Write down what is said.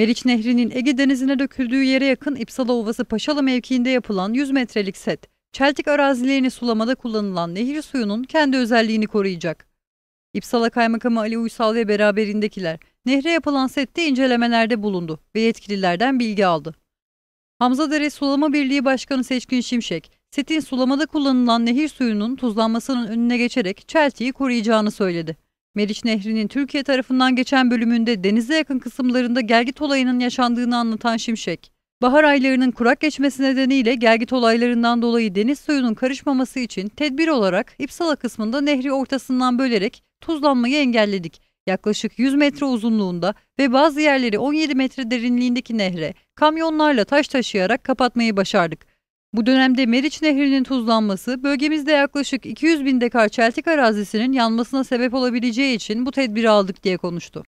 Meriç Nehri'nin Ege Denizi'ne döküldüğü yere yakın İpsala Ovası Paşalı mevkiinde yapılan 100 metrelik set, çeltik arazilerini sulamada kullanılan nehir suyunun kendi özelliğini koruyacak. İpsala Kaymakamı Ali Uysal ve beraberindekiler nehre yapılan sette incelemelerde bulundu ve yetkililerden bilgi aldı. Hamza Dere Sulama Birliği Başkanı Seçkin Şimşek, setin sulamada kullanılan nehir suyunun tuzlanmasının önüne geçerek çeltiği koruyacağını söyledi. Meriç Nehri'nin Türkiye tarafından geçen bölümünde denize yakın kısımlarında gelgit olayının yaşandığını anlatan Şimşek, bahar aylarının kurak geçmesi nedeniyle gelgit olaylarından dolayı deniz suyunun karışmaması için tedbir olarak İpsala kısmında nehri ortasından bölerek tuzlanmayı engelledik. Yaklaşık 100 metre uzunluğunda ve bazı yerleri 17 metre derinliğindeki nehre kamyonlarla taş taşıyarak kapatmayı başardık. Bu dönemde Meriç Nehri'nin tuzlanması bölgemizde yaklaşık 200 bin dekar çeltik arazisinin yanmasına sebep olabileceği için bu tedbiri aldık diye konuştu.